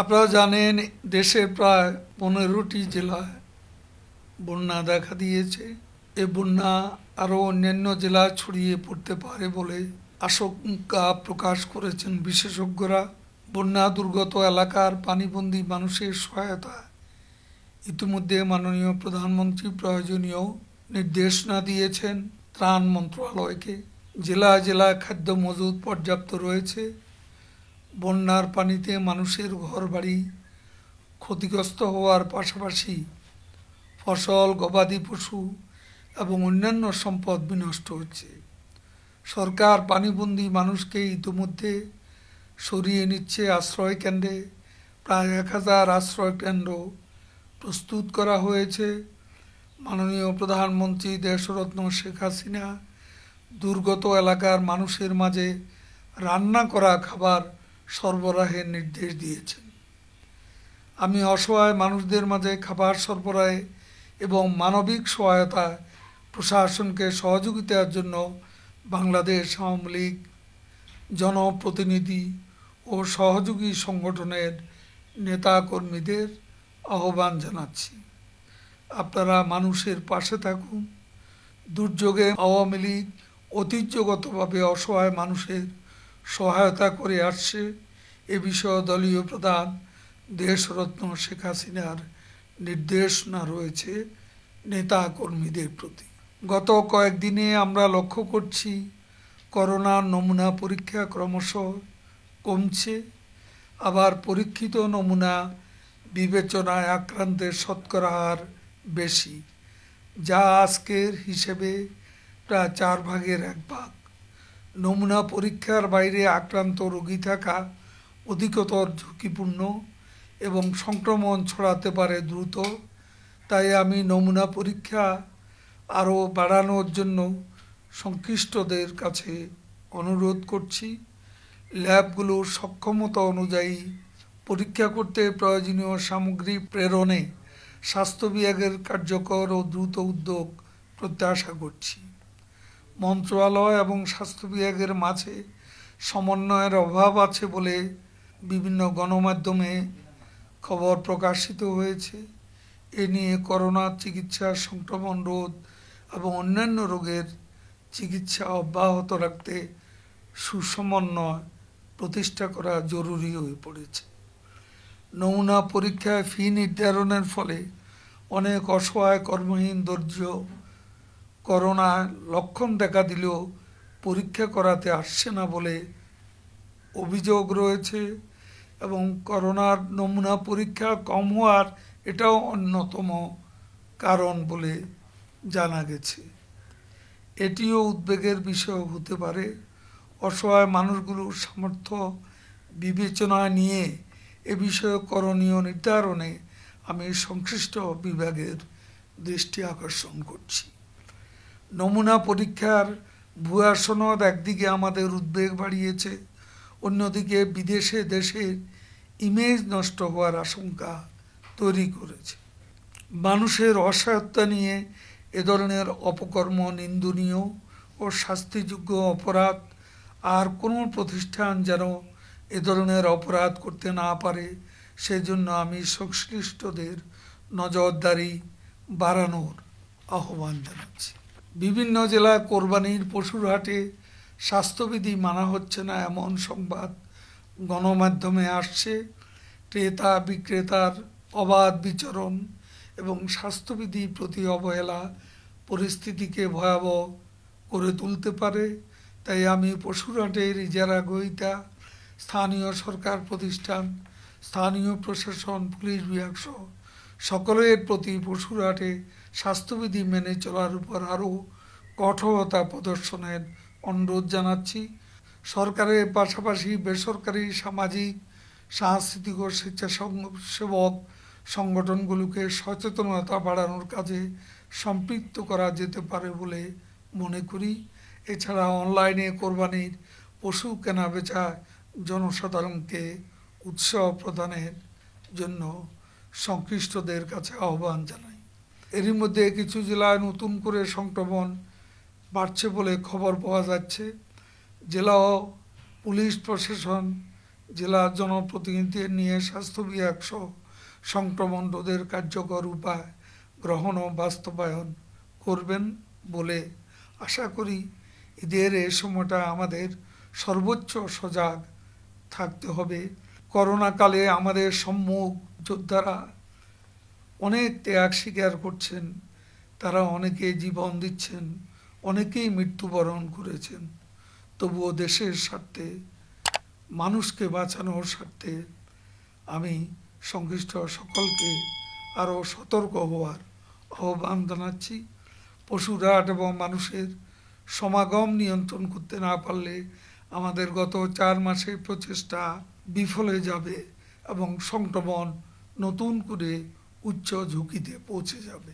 আপনারা জানেন দেশে প্রায় পনেরোটি জেলায় বন্যা দেখা দিয়েছে এ বন্যা আরও অন্যান্য জেলা ছড়িয়ে পড়তে পারে বলে আশঙ্কা প্রকাশ করেছেন বিশেষজ্ঞরা বন্যা দুর্গত এলাকার পানিবন্দী মানুষের সহায়তা ইতিমধ্যে মাননীয় প্রধানমন্ত্রী প্রয়োজনীয় নির্দেশনা দিয়েছেন ত্রাণ মন্ত্রণালয়কে জেলা জেলা খাদ্য মজুদ পর্যাপ্ত রয়েছে বন্যার পানিতে মানুষের ঘরবাড়ি ক্ষতিগ্রস্ত হওয়ার পাশাপাশি ফসল গবাদি পশু এবং অন্যান্য সম্পদ বিনষ্ট হচ্ছে সরকার পানিবন্দি মানুষকে ইতিমধ্যে সরিয়ে নিচ্ছে আশ্রয় কেন্দ্রে প্রায় এক হাজার আশ্রয় কেন্দ্র প্রস্তুত করা হয়েছে মাননীয় প্রধানমন্ত্রী দেশরত্ন শেখ হাসিনা দুর্গত এলাকার মানুষের মাঝে রান্না করা খাবার সরবরাহের নির্দেশ দিয়েছেন আমি অসহায় মানুষদের মাঝে খাবার সরবরাহে এবং মানবিক সহায়তা প্রশাসনকে সহযোগিতার জন্য বাংলাদেশ আওয়ামী লীগ জনপ্রতিনিধি ও সহযোগী সংগঠনের নেতাকর্মীদের আহ্বান জানাচ্ছি আপনারা মানুষের পাশে থাকুন দুর্যোগে আওয়ামী লীগ ঐতিহ্যগতভাবে অসহায় মানুষের সহায়তা করে আসছে এ বিষয়ে দলীয় প্রধান দেশরত্ন শেখ হাসিনার নির্দেশনা রয়েছে নেতা কর্মীদের প্রতি গত কয়েকদিনে আমরা লক্ষ্য করছি করোনার নমুনা পরীক্ষা ক্রমশ কমছে আবার পরীক্ষিত নমুনা বিবেচনায় আক্রান্তের শতকরা হার বেশি যা আজকের হিসেবে প্রায় চার ভাগের এক ভাগ নমুনা পরীক্ষার বাইরে আক্রান্ত রোগী থাকা অধিকতর ঝুঁকিপূর্ণ এবং সংক্রমণ ছড়াতে পারে দ্রুত তাই আমি নমুনা পরীক্ষা আরও বাড়ানোর জন্য সংশ্লিষ্টদের কাছে অনুরোধ করছি ল্যাবগুলোর সক্ষমতা অনুযায়ী পরীক্ষা করতে প্রয়োজনীয় সামগ্রী প্রেরণে স্বাস্থ্য বিভাগের কার্যকর ও দ্রুত উদ্যোগ প্রত্যাশা করছি মন্ত্রণালয় এবং স্বাস্থ্য বিভাগের মাঝে সমন্বয়ের অভাব আছে বলে বিভিন্ন গণমাধ্যমে খবর প্রকাশিত হয়েছে এ নিয়ে করোনা চিকিৎসা সংক্রমণ রোধ এবং অন্যান্য রোগের চিকিৎসা অব্যাহত রাখতে সুসমন্বয় প্রতিষ্ঠা করা জরুরি হয়ে পড়েছে নমুনা পরীক্ষায় ফি নির্ধারণের ফলে অনেক অসহায় কর্মহীন দৈর্য করোনা লক্ষণ দেখা দিলেও পরীক্ষা করাতে আসছে না বলে অভিযোগ রয়েছে এবং করোনার নমুনা পরীক্ষা কম হওয়ার এটাও অন্যতম কারণ বলে জানা গেছে এটিও উদ্বেগের বিষয় হতে পারে অসহায় মানুষগুলোর সামর্থ্য বিবেচনা নিয়ে এ বিষয়ে করণীয় নির্ধারণে আমি সংশ্লিষ্ট বিভাগের দৃষ্টি আকর্ষণ করছি নমুনা পরীক্ষার ভূয়া সনদ একদিকে আমাদের উদ্বেগ বাড়িয়েছে অন্যদিকে বিদেশে দেশের ইমেজ নষ্ট হওয়ার আশঙ্কা তৈরি করেছে মানুষের অসহায়তা নিয়ে এ ধরনের অপকর্ম নিন্দনীয় ও শাস্তিযোগ্য অপরাধ আর কোনো প্রতিষ্ঠান যেন এ ধরনের অপরাধ করতে না পারে সেজন্য আমি সংশ্লিষ্টদের নজরদারি বাড়ানোর আহ্বান জানাচ্ছি বিভিন্ন জেলা কোরবানির পশুর হাটে স্বাস্থ্যবিধি মানা হচ্ছে না এমন সংবাদ গণমাধ্যমে আসছে ক্রেতা বিক্রেতার অবাধ বিচরণ এবং স্বাস্থ্যবিধি প্রতি অবহেলা পরিস্থিতিকে ভয়াবহ করে তুলতে পারে তাই আমি পশুরহাটের ইজারা গইতা স্থানীয় সরকার প্রতিষ্ঠান স্থানীয় প্রশাসন পুলিশ বিভাগ সহ সকলের প্রতি পশুরহাটে স্বাস্থ্যবিধি মেনে চলার উপর আরও কঠোরতা প্রদর্শনের অনুরোধ জানাচ্ছি সরকারের পাশাপাশি বেসরকারি সামাজিক সাংস্কৃতিক ও স্বেচ্ছাসেবক সংগঠনগুলোকে সচেতনতা বাড়ানোর কাজে সম্পৃক্ত করা যেতে পারে বলে মনে করি এছাড়া অনলাইনে কোরবানির পশু কেনা বেচা জনসাধারণকে উৎসাহ প্রদানের জন্য সংশ্লিষ্টদের কাছে আহ্বান জানাই এরই মধ্যে কিছু জেলায় নতুন করে সংক্রমণ বাড়ছে বলে খবর পাওয়া যাচ্ছে জেলা পুলিশ প্রশাসন জেলা জনপ্রতিনিধি নিয়ে স্বাস্থ্য বিভাগ সহ সংক্রমণ রোধের কার্যকর উপায় গ্রহণ ও বাস্তবায়ন করবেন বলে আশা করি ঈদের এ সময়টা আমাদের সর্বোচ্চ সজাগ থাকতে হবে করোনাকালে আমাদের সম্মুখ যোদ্ধারা অনেক ত্যাগ স্বীকার করছেন তারা অনেকে জীবন দিচ্ছেন অনেকেই মৃত্যুবরণ করেছেন তবুও দেশের স্বার্থে মানুষকে বাঁচানোর স্বার্থে আমি সংশ্লিষ্ট সকলকে আরও সতর্ক হওয়ার আহ্বান জানাচ্ছি পশুরাট এবং মানুষের সমাগম নিয়ন্ত্রণ করতে না পারলে আমাদের গত চার মাসের প্রচেষ্টা বিফল হয়ে যাবে এবং সংক্রমণ নতুন করে উচ্চ ঝুঁকিতে পৌঁছে যাবে